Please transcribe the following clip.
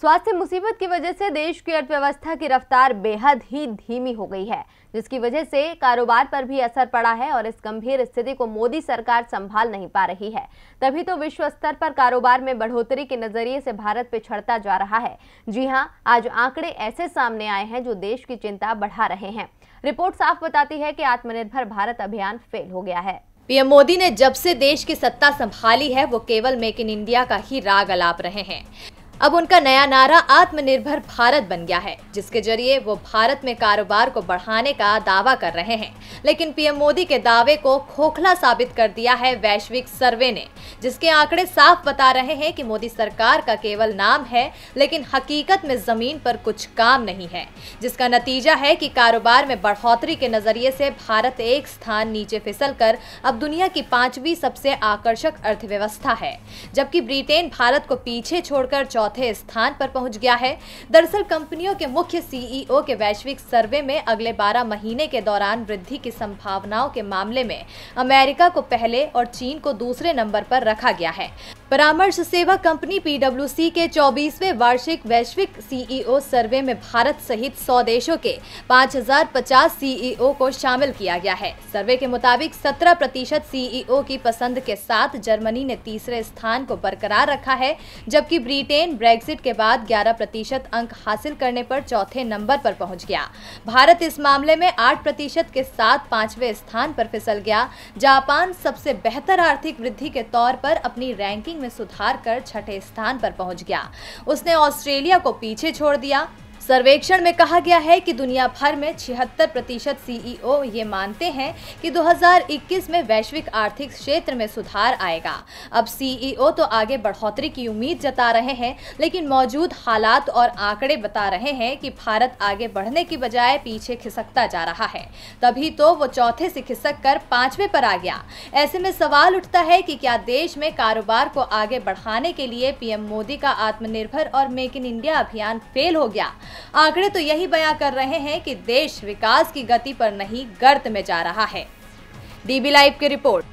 स्वास्थ्य मुसीबत की वजह से देश की अर्थव्यवस्था की रफ्तार बेहद ही धीमी हो गई है जिसकी वजह से कारोबार पर भी असर पड़ा है और इस गंभीर स्थिति को मोदी सरकार संभाल नहीं पा रही है तभी तो विश्व स्तर पर कारोबार में बढ़ोतरी के नजरिए से भारत पिछड़ता जा रहा है जी हाँ आज आंकड़े ऐसे सामने आए हैं जो देश की चिंता बढ़ा रहे हैं रिपोर्ट साफ बताती है की आत्मनिर्भर भारत अभियान फेल हो गया है पीएम मोदी ने जब से देश की सत्ता संभाली है वो केवल मेक इन इंडिया का ही राग अलाप रहे हैं अब उनका नया नारा आत्मनिर्भर भारत बन गया है जिसके जरिए वो भारत में कारोबार को बढ़ाने का दावा कर रहे हैं लेकिन पीएम मोदी के दावे को खोखला साबित कर दिया है वैश्विक सर्वे ने जिसके आंकड़े साफ बता रहे हैं कि मोदी सरकार का केवल नाम है लेकिन हकीकत में जमीन पर कुछ काम नहीं है जिसका नतीजा है कि कारोबार में बढ़ोतरी के नजरिए से भारत एक स्थान नीचे फिसल कर अब दुनिया की पांचवी सबसे आकर्षक अर्थव्यवस्था है जबकि ब्रिटेन भारत को पीछे छोड़कर चौथा चौथे स्थान पर पहुंच गया है दरअसल कंपनियों के मुख्य सीईओ e के वैश्विक सर्वे में अगले 12 महीने के दौरान वृद्धि की संभावनाओं के मामले में अमेरिका को पहले और चीन को दूसरे नंबर पर रखा गया है परामर्श सेवा कंपनी पीडब्ल्यूसी के 24वें वार्षिक वैश्विक सीईओ e सर्वे में भारत सहित 100 देशों के 5050 सीईओ e को शामिल किया गया है सर्वे के मुताबिक 17 प्रतिशत सीईओ e की पसंद के साथ जर्मनी ने तीसरे स्थान को बरकरार रखा है जबकि ब्रिटेन ब्रेग्जिट के बाद 11 प्रतिशत अंक हासिल करने पर चौथे नंबर पर पहुंच गया भारत इस मामले में आठ प्रतिशत के साथ पांचवें स्थान पर फिसल गया जापान सबसे बेहतर आर्थिक वृद्धि के तौर पर अपनी रैंकिंग में सुधार कर छठे स्थान पर पहुंच गया उसने ऑस्ट्रेलिया को पीछे छोड़ दिया सर्वेक्षण में कहा गया है कि दुनिया भर में छिहत्तर प्रतिशत सीईओ e ये मानते हैं कि 2021 में वैश्विक आर्थिक क्षेत्र में सुधार आएगा अब सीईओ e तो आगे बढ़ोतरी की उम्मीद जता रहे हैं लेकिन मौजूद हालात और आंकड़े बता रहे हैं कि भारत आगे बढ़ने की बजाय पीछे खिसकता जा रहा है तभी तो वो चौथे से खिसक कर पांचवें पर आ गया ऐसे में सवाल उठता है कि क्या देश में कारोबार को आगे बढ़ाने के लिए पीएम मोदी का आत्मनिर्भर और मेक इन इंडिया अभियान फेल हो गया आंकड़े तो यही बयां कर रहे हैं कि देश विकास की गति पर नहीं गर्त में जा रहा है डीबी लाइव की रिपोर्ट